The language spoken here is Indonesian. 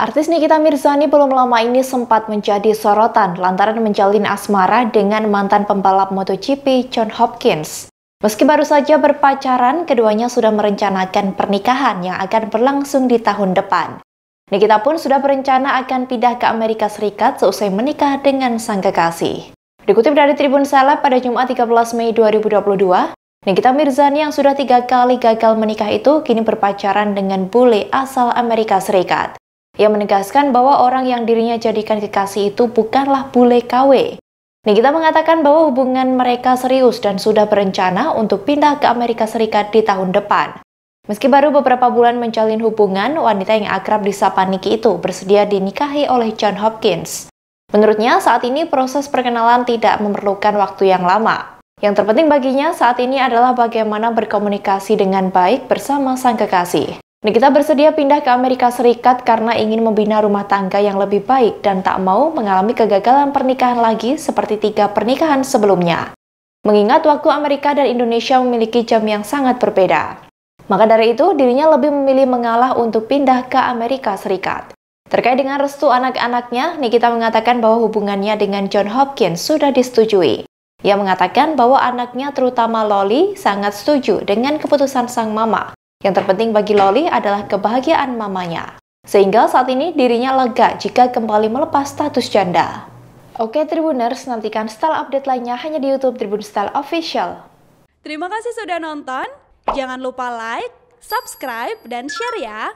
Artis Nikita Mirzani belum lama ini sempat menjadi sorotan lantaran menjalin asmara dengan mantan pembalap MotoGP John Hopkins. Meski baru saja berpacaran, keduanya sudah merencanakan pernikahan yang akan berlangsung di tahun depan. Nikita pun sudah berencana akan pindah ke Amerika Serikat seusai menikah dengan sang kekasih. Dikutip dari Tribun Seleb pada Jumat 13 Mei 2022, Nikita Mirzani yang sudah tiga kali gagal menikah itu kini berpacaran dengan bule asal Amerika Serikat. Ia menegaskan bahwa orang yang dirinya jadikan kekasih itu bukanlah bule KW. Nikita mengatakan bahwa hubungan mereka serius dan sudah berencana untuk pindah ke Amerika Serikat di tahun depan. Meski baru beberapa bulan menjalin hubungan, wanita yang akrab disapa Niki itu bersedia dinikahi oleh John Hopkins. Menurutnya, saat ini proses perkenalan tidak memerlukan waktu yang lama. Yang terpenting baginya saat ini adalah bagaimana berkomunikasi dengan baik bersama sang kekasih. Nikita bersedia pindah ke Amerika Serikat karena ingin membina rumah tangga yang lebih baik dan tak mau mengalami kegagalan pernikahan lagi seperti tiga pernikahan sebelumnya. Mengingat waktu Amerika dan Indonesia memiliki jam yang sangat berbeda. Maka dari itu, dirinya lebih memilih mengalah untuk pindah ke Amerika Serikat. Terkait dengan restu anak-anaknya, Nikita mengatakan bahwa hubungannya dengan John Hopkins sudah disetujui. Ia mengatakan bahwa anaknya terutama Loli sangat setuju dengan keputusan sang mama yang terpenting bagi Loli adalah kebahagiaan mamanya. Sehingga saat ini dirinya lega jika kembali melepas status janda. Oke Tribuners, nantikan style update lainnya hanya di Youtube Tribun Style Official. Terima kasih sudah nonton. Jangan lupa like, subscribe, dan share ya!